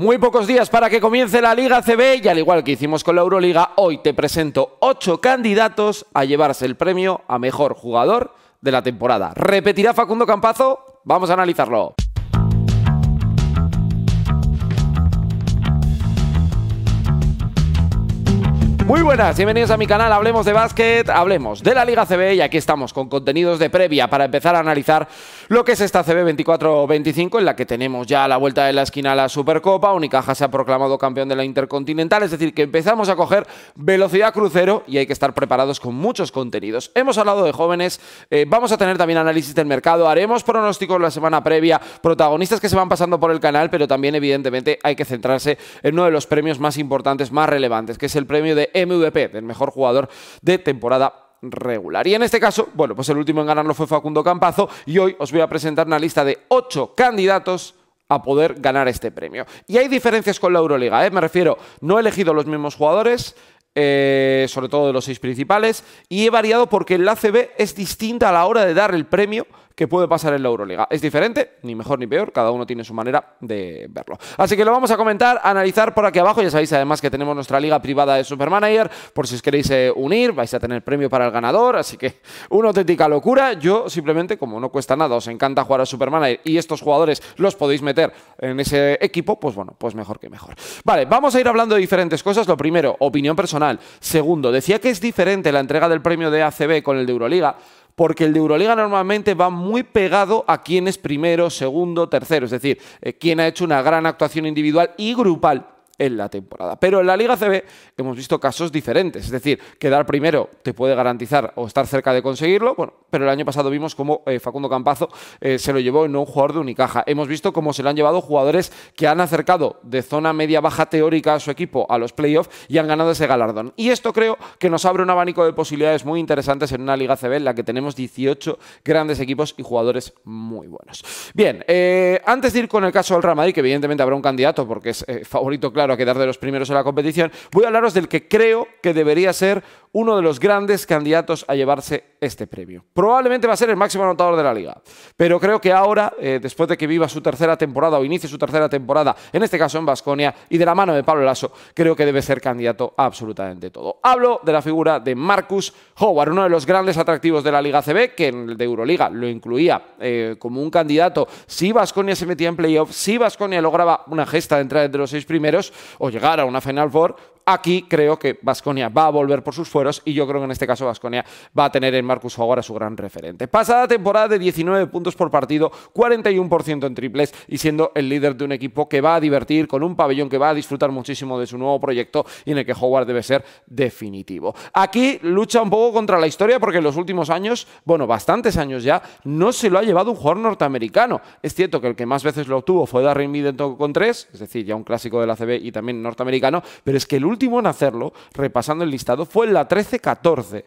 Muy pocos días para que comience la Liga CB y al igual que hicimos con la Euroliga, hoy te presento 8 candidatos a llevarse el premio a mejor jugador de la temporada. ¿Repetirá Facundo Campazo? Vamos a analizarlo. Muy buenas, bienvenidos a mi canal Hablemos de Básquet, hablemos de la Liga CB y aquí estamos con contenidos de previa para empezar a analizar lo que es esta CB 24-25 en la que tenemos ya la vuelta de la esquina a la Supercopa, Unicaja se ha proclamado campeón de la Intercontinental, es decir, que empezamos a coger velocidad crucero y hay que estar preparados con muchos contenidos. Hemos hablado de jóvenes, eh, vamos a tener también análisis del mercado, haremos pronósticos la semana previa, protagonistas que se van pasando por el canal, pero también evidentemente hay que centrarse en uno de los premios más importantes, más relevantes, que es el premio de MVP, del mejor jugador de temporada regular. Y en este caso, bueno, pues el último en ganarlo fue Facundo Campazo y hoy os voy a presentar una lista de ocho candidatos a poder ganar este premio. Y hay diferencias con la Euroliga, ¿eh? me refiero, no he elegido los mismos jugadores, eh, sobre todo de los seis principales, y he variado porque el ACB es distinta a la hora de dar el premio que puede pasar en la Euroliga. Es diferente, ni mejor ni peor, cada uno tiene su manera de verlo. Así que lo vamos a comentar, analizar por aquí abajo. Ya sabéis además que tenemos nuestra liga privada de Supermanager, por si os queréis eh, unir, vais a tener premio para el ganador, así que una auténtica locura. Yo simplemente, como no cuesta nada, os encanta jugar a Supermanager y estos jugadores los podéis meter en ese equipo, pues bueno, pues mejor que mejor. Vale, vamos a ir hablando de diferentes cosas. Lo primero, opinión personal. Segundo, decía que es diferente la entrega del premio de ACB con el de Euroliga porque el de Euroliga normalmente va muy pegado a quién es primero, segundo, tercero, es decir, eh, quién ha hecho una gran actuación individual y grupal en la temporada. Pero en la Liga CB hemos visto casos diferentes, es decir, quedar primero te puede garantizar o estar cerca de conseguirlo, bueno, pero el año pasado vimos cómo eh, Facundo Campazo eh, se lo llevó en un jugador de Unicaja. Hemos visto cómo se lo han llevado jugadores que han acercado de zona media-baja teórica a su equipo a los playoffs y han ganado ese galardón. Y esto creo que nos abre un abanico de posibilidades muy interesantes en una Liga CB en la que tenemos 18 grandes equipos y jugadores muy buenos. Bien, eh, antes de ir con el caso del Real que evidentemente habrá un candidato porque es favorito claro a quedar de los primeros en la competición, voy a hablaros del que creo que debería ser uno de los grandes candidatos a llevarse este premio. Probablemente va a ser el máximo anotador de la liga, pero creo que ahora, eh, después de que viva su tercera temporada o inicie su tercera temporada, en este caso en Vasconia y de la mano de Pablo Lasso, creo que debe ser candidato absolutamente todo. Hablo de la figura de Marcus Howard, uno de los grandes atractivos de la Liga CB, que en el de Euroliga lo incluía eh, como un candidato si Vasconia se metía en playoffs, si Vasconia lograba una gesta de entrar entre los seis primeros, o llegar a una Final Four Aquí creo que Vasconia va a volver por sus fueros y yo creo que en este caso Vasconia va a tener en Marcus Howard a su gran referente. Pasada temporada de 19 puntos por partido, 41% en triples y siendo el líder de un equipo que va a divertir con un pabellón que va a disfrutar muchísimo de su nuevo proyecto y en el que Howard debe ser definitivo. Aquí lucha un poco contra la historia porque en los últimos años, bueno, bastantes años ya, no se lo ha llevado un jugador norteamericano. Es cierto que el que más veces lo obtuvo fue Darren Middleton con tres, es decir, ya un clásico de la CB y también norteamericano, pero es que el último último en hacerlo, repasando el listado, fue la 13-14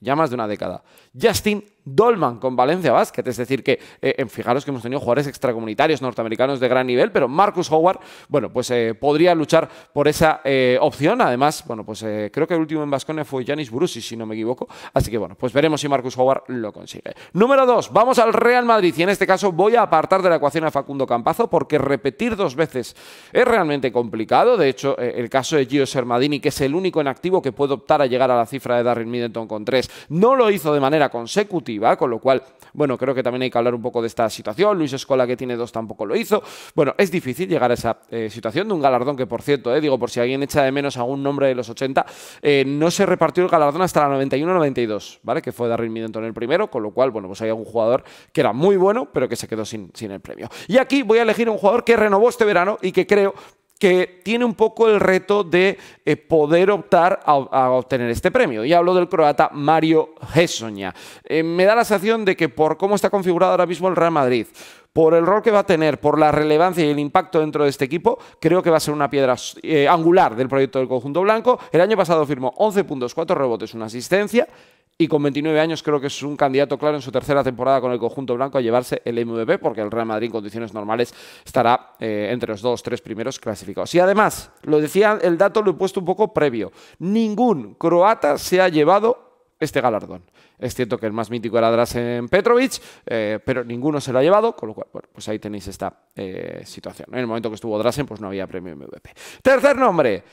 ya más de una década. Justin Dolman con Valencia Basket, es decir, que eh, fijaros que hemos tenido jugadores extracomunitarios norteamericanos de gran nivel, pero Marcus Howard, bueno, pues eh, podría luchar por esa eh, opción. Además, bueno, pues creo que el último en Vascone fue Janis Brusi, si no me equivoco. Así que bueno, pues veremos si Marcus Howard lo consigue. Número dos, vamos al Real Madrid y en este caso voy a apartar de la ecuación a Facundo Campazo porque repetir dos veces es realmente complicado. De hecho, el caso de Gio Sermadini, que es el único en activo que puede optar a llegar a la cifra de Darren Middleton con tres no lo hizo de manera consecutiva, con lo cual, bueno, creo que también hay que hablar un poco de esta situación. Luis Escola, que tiene dos, tampoco lo hizo. Bueno, es difícil llegar a esa eh, situación de un galardón que, por cierto, eh, digo, por si alguien echa de menos algún nombre de los 80, eh, no se repartió el galardón hasta la 91-92, ¿vale? Que fue Darryl Middleton el primero, con lo cual, bueno, pues hay algún jugador que era muy bueno, pero que se quedó sin, sin el premio. Y aquí voy a elegir un jugador que renovó este verano y que creo que tiene un poco el reto de eh, poder optar a, obtener este premio. Y hablo del croata Mario Gessoña. Eh, me da la sensación de que por cómo está configurado ahora mismo el Real Madrid, por el rol que va a tener, por la relevancia y el impacto dentro de este equipo, creo que va a ser una piedra eh, angular del proyecto del conjunto blanco. El año pasado firmó 11.4 puntos, rebotes, una asistencia y con 29 años creo que es un candidato claro en su tercera temporada con el conjunto blanco a llevarse el MVP, porque el Real Madrid en condiciones normales estará eh, entre los dos, tres primeros clasificados. Y además, lo decía, el dato lo he puesto un poco previo, ningún croata se ha llevado este galardón. Es cierto que el más mítico era Drasen Petrovic, eh, pero ninguno se lo ha llevado, con lo cual, bueno, pues ahí tenéis esta eh, situación. En el momento que estuvo Drasen, pues no había premio MVP. Tercer nombre,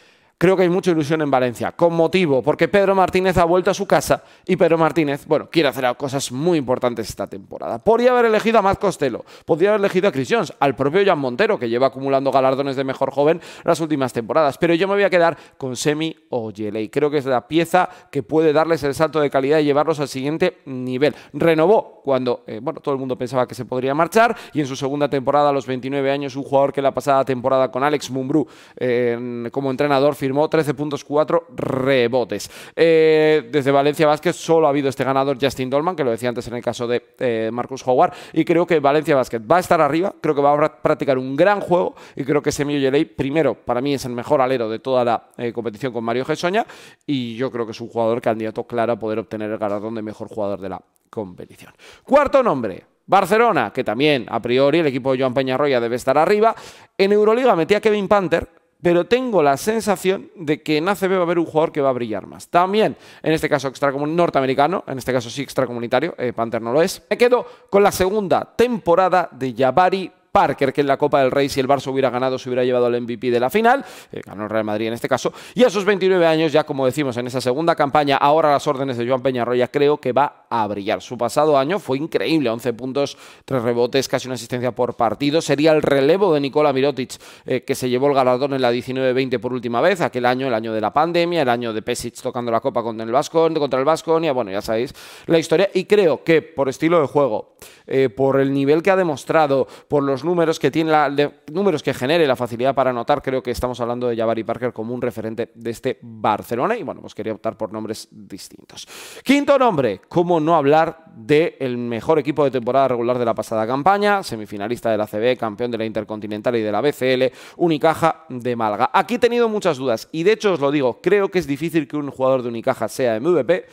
creo que hay mucha ilusión en Valencia, con motivo, porque Pedro Martínez ha vuelto a su casa y Pedro Martínez, bueno, quiere hacer cosas muy importantes esta temporada. Podría haber elegido a Matt Costello, podría haber elegido a Chris Jones, al propio Jan Montero, que lleva acumulando galardones de mejor joven las últimas temporadas, pero yo me voy a quedar con Semi Ojeley. Creo que es la pieza que puede darles el salto de calidad y llevarlos al siguiente nivel. Renovó cuando, eh, bueno, todo el mundo pensaba que se podría marchar y en su segunda temporada, a los 29 años, un jugador que la pasada temporada con Alex Mumbrú eh, como entrenador firmó 13.4 rebotes. Eh, desde Valencia Vázquez solo ha habido este ganador, Justin Dolman, que lo decía antes en el caso de eh, Marcus Howard, y creo que Valencia Vázquez va a estar arriba, creo que va a practicar un gran juego, y creo que Semio Yeley, primero, para mí es el mejor alero de toda la eh, competición con Mario Gesoña, y yo creo que es un jugador candidato claro a poder obtener el galardón de mejor jugador de la competición. Cuarto nombre, Barcelona, que también a priori el equipo de Joan Peñarroya debe estar arriba. En Euroliga metía Kevin Panther, pero tengo la sensación de que en ACB va a haber un jugador que va a brillar más. También, en este caso, norteamericano, en este caso sí extracomunitario, eh, Panther no lo es. Me quedo con la segunda temporada de Jabari Parker, que en la Copa del Rey, si el Barça hubiera ganado, se hubiera llevado al MVP de la final, eh, ganó el Real Madrid en este caso, y a sus 29 años, ya como decimos en esa segunda campaña, ahora las órdenes de Joan Peñarroya, creo que va a brillar. Su pasado año fue increíble, 11 puntos, 3 rebotes, casi una asistencia por partido, sería el relevo de Nikola Mirotic, eh, que se llevó el galardón en la 19-20 por última vez, aquel año, el año de la pandemia, el año de Pesic tocando la Copa contra el Vasco contra el y bueno, ya sabéis la historia, y creo que por estilo de juego, eh, por el nivel que ha demostrado, por los números, que tiene la, números que genere la facilidad para anotar, creo que estamos hablando de Jabari Parker como un referente de este Barcelona y bueno, pues quería optar por nombres distintos. Quinto nombre, cómo no hablar del mejor equipo de temporada regular de la pasada campaña, semifinalista de la CB, campeón de la Intercontinental y de la BCL, Unicaja de Málaga. Aquí he tenido muchas dudas y de hecho os lo digo, creo que es difícil que un jugador de Unicaja sea MVP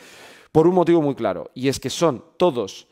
por un motivo muy claro y es que son todos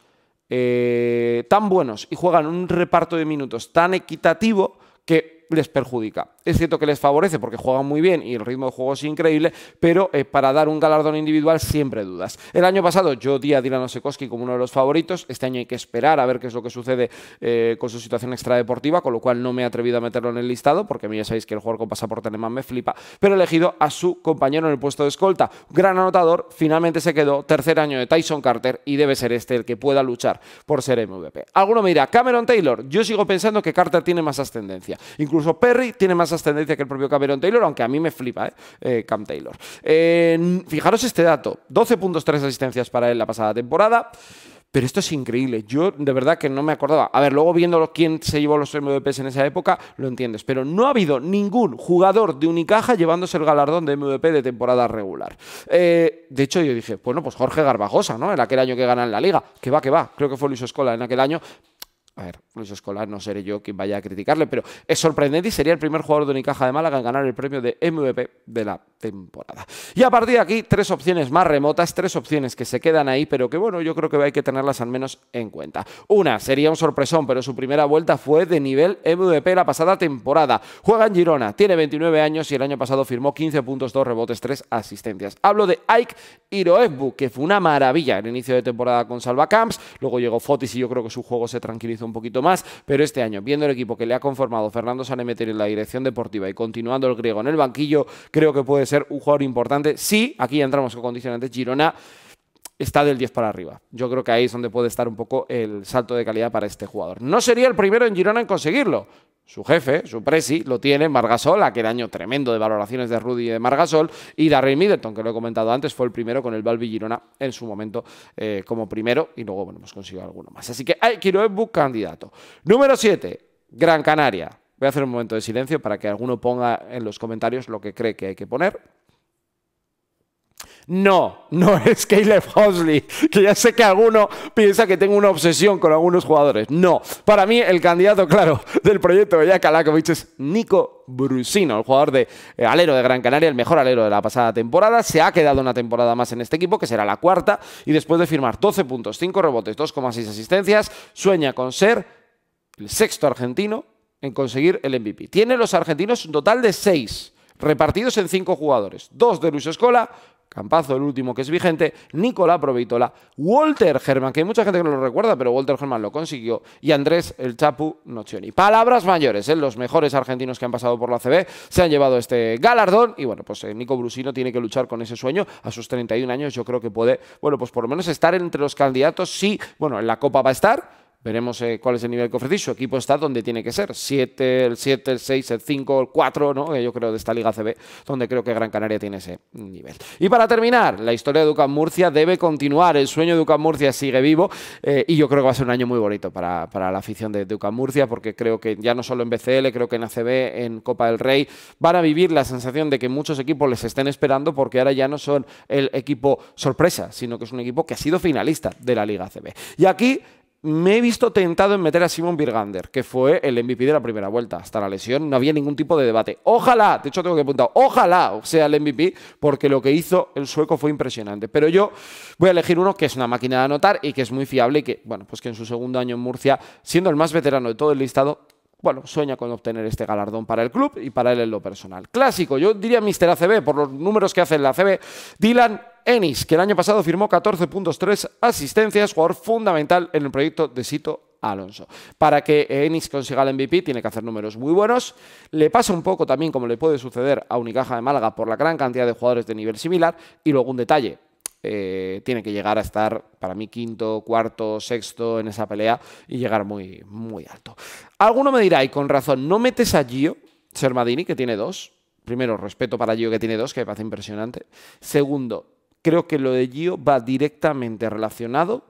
eh, tan buenos y juegan un reparto de minutos tan equitativo que les perjudica. Es cierto que les favorece porque juegan muy bien y el ritmo de juego es increíble, pero eh, para dar un galardón individual siempre dudas. El año pasado yo di a Dylan Osekowski como uno de los favoritos, este año hay que esperar a ver qué es lo que sucede eh, con su situación extradeportiva, con lo cual no me he atrevido a meterlo en el listado, porque a mí ya sabéis que el jugador con pasaporte alemán me flipa, pero he elegido a su compañero en el puesto de escolta. Gran anotador, finalmente se quedó, tercer año de Tyson Carter y debe ser este el que pueda luchar por ser MVP. Alguno me dirá, Cameron Taylor, yo sigo pensando que Carter tiene más ascendencia, incluso Perry tiene más ascendencia tendencia que el propio Cameron Taylor, aunque a mí me flipa, ¿eh? eh Cam Taylor. fijaros este dato: 12.3 asistencias para él la pasada temporada. Pero esto es increíble. Yo de verdad que no me acordaba. A ver, luego viendo quién se llevó los MVPs en esa época, lo entiendes. Pero no ha habido ningún jugador de Unicaja llevándose el galardón de MVP de temporada regular. Eh, de hecho, yo dije, bueno, pues Jorge Garbajosa, ¿no? En aquel año que gana en la liga. Que va, que va. Creo que fue Luis Escola en aquel año. A ver, Luis Escolar no seré yo quien vaya a criticarle, pero es sorprendente y sería el primer jugador de Unicaja de Málaga en ganar el premio de MVP de la temporada. Y a partir de aquí, tres opciones más remotas, tres opciones que se quedan ahí, pero que bueno, yo creo que hay que tenerlas al menos en cuenta. Una, sería un sorpresón, pero su primera vuelta fue de nivel MVP la pasada temporada. Juega en Girona, tiene 29 años y el año pasado firmó 15 puntos, dos rebotes, tres asistencias. Hablo de Ike Iroesbu, que fue una maravilla el inicio de temporada con Salva Camps, luego llegó Fotis y yo creo que su juego se tranquilizó un poquito más, pero este año, viendo el equipo que le ha conformado Fernando Sanemeter en la dirección deportiva y continuando el griego en el banquillo, creo que puede ser un jugador importante. Sí, aquí entramos con condicionantes. Girona está del 10 para arriba. Yo creo que ahí es donde puede estar un poco el salto de calidad para este jugador. No sería el primero en Girona en conseguirlo su jefe, su presi, lo tiene Margasol, aquel año tremendo de valoraciones de Rudy y de Margasol, y Darryl Middleton, que lo he comentado antes, fue el primero con el Balbi Girona en su momento eh, como primero, y luego, bueno, hemos conseguido alguno más. Así que hay un candidato. Número 7, Gran Canaria. Voy a hacer un momento de silencio para que alguno ponga en los comentarios lo que cree que hay que poner. No, no es Caleb Hosley, que ya sé que alguno piensa que tengo una obsesión con algunos jugadores. No, para mí el candidato claro del proyecto de Jakalakovic es Nico Brusino, el jugador de eh, alero de Gran Canaria, el mejor alero de la pasada temporada. Se ha quedado una temporada más en este equipo, que será la cuarta, y después de firmar 12 puntos, 5 rebotes, 2,6 asistencias, sueña con ser el sexto argentino en conseguir el MVP. Tiene los argentinos un total de 6 repartidos en cinco jugadores. Dos de Luis Escola Campazo, el último que es vigente, Nicolás Provitola, Walter Germán, que hay mucha gente que no lo recuerda, pero Walter Germán lo consiguió, y Andrés El Chapu Nocioni. Palabras mayores, ¿eh? los mejores argentinos que han pasado por la CB se han llevado este galardón, y bueno, pues eh, Nico Brusino tiene que luchar con ese sueño, a sus 31 años yo creo que puede, bueno, pues por lo menos estar entre los candidatos, sí, bueno, en la Copa va a estar, Veremos eh, cuál es el nivel que ofrece. Su equipo está donde tiene que ser. 7, el 7, el 6, el 5, el 4, ¿no? Yo creo de esta Liga CB, donde creo que Gran Canaria tiene ese nivel. Y para terminar, la historia de Ducan Murcia debe continuar. El sueño de Ducan Murcia sigue vivo eh, y yo creo que va a ser un año muy bonito para, para la afición de Ducan Murcia, porque creo que ya no solo en BCL, creo que en ACB, en Copa del Rey, van a vivir la sensación de que muchos equipos les estén esperando, porque ahora ya no son el equipo sorpresa, sino que es un equipo que ha sido finalista de la Liga CB. Y aquí me he visto tentado en meter a Simon Birgander, que fue el MVP de la primera vuelta. Hasta la lesión no había ningún tipo de debate. Ojalá, de hecho tengo que apuntar, ojalá sea el MVP, porque lo que hizo el sueco fue impresionante. Pero yo voy a elegir uno que es una máquina de anotar y que es muy fiable y que, bueno, pues que en su segundo año en Murcia, siendo el más veterano de todo el listado, bueno, sueña con obtener este galardón para el club y para él en lo personal. Clásico, yo diría Mister ACB, por los números que hace en la ACB, Dylan Ennis, que el año pasado firmó 14.3 asistencias, jugador fundamental en el proyecto de Sito Alonso. Para que Ennis consiga el MVP tiene que hacer números muy buenos. Le pasa un poco también como le puede suceder a Unicaja de Málaga por la gran cantidad de jugadores de nivel similar. Y luego un detalle, eh, tiene que llegar a estar para mí quinto, cuarto, sexto en esa pelea y llegar muy, muy alto. Alguno me dirá, y con razón, no metes a Gio Sermadini, que tiene dos. Primero, respeto para Gio, que tiene dos, que me parece impresionante. Segundo, creo que lo de Gio va directamente relacionado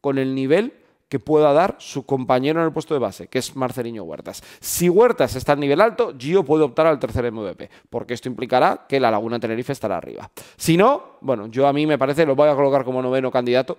con el nivel que pueda dar su compañero en el puesto de base, que es Marceliño Huertas. Si Huertas está en nivel alto, Gio puede optar al tercer MVP, porque esto implicará que la Laguna Tenerife estará arriba. Si no, bueno, yo a mí me parece, lo voy a colocar como noveno candidato,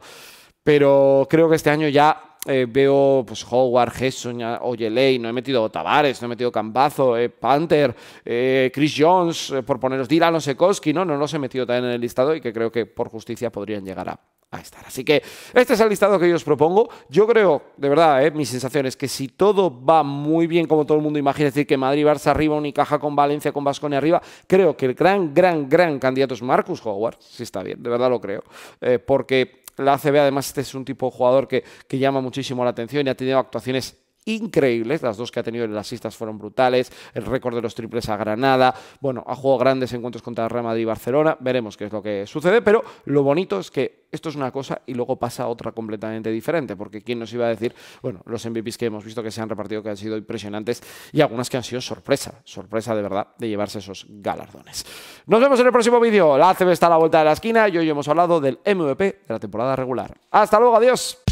pero creo que este año ya eh, veo pues Howard, Gesson, Oyeley, no he metido Tavares, no he metido Cambazo, eh, Panther, eh, Chris Jones, por poneros Dylan Osekowski, ¿no? No los he metido también en el listado y que creo que por justicia podrían llegar a, a estar. Así que este es el listado que yo os propongo. Yo creo, de verdad, ¿eh? mi sensación es que si todo va muy bien como todo el mundo imagina, es decir, que Madrid, Barça arriba, Unicaja con Valencia, con Vasconia arriba, creo que el gran, gran, gran candidato es Marcus Howard, si está bien, de verdad lo creo, eh, porque la ACB además este es un tipo de jugador que, que llama muchísimo la atención y ha tenido actuaciones increíbles. Las dos que ha tenido en las listas fueron brutales. El récord de los triples a Granada. Bueno, ha jugado grandes encuentros contra Real Madrid y Barcelona. Veremos qué es lo que sucede. Pero lo bonito es que esto es una cosa y luego pasa otra completamente diferente. Porque quién nos iba a decir, bueno, los MVPs que hemos visto que se han repartido que han sido impresionantes y algunas que han sido sorpresa. Sorpresa de verdad de llevarse esos galardones. Nos vemos en el próximo vídeo. La ACB está a la vuelta de la esquina y hoy hemos hablado del MVP de la temporada regular. Hasta luego, adiós.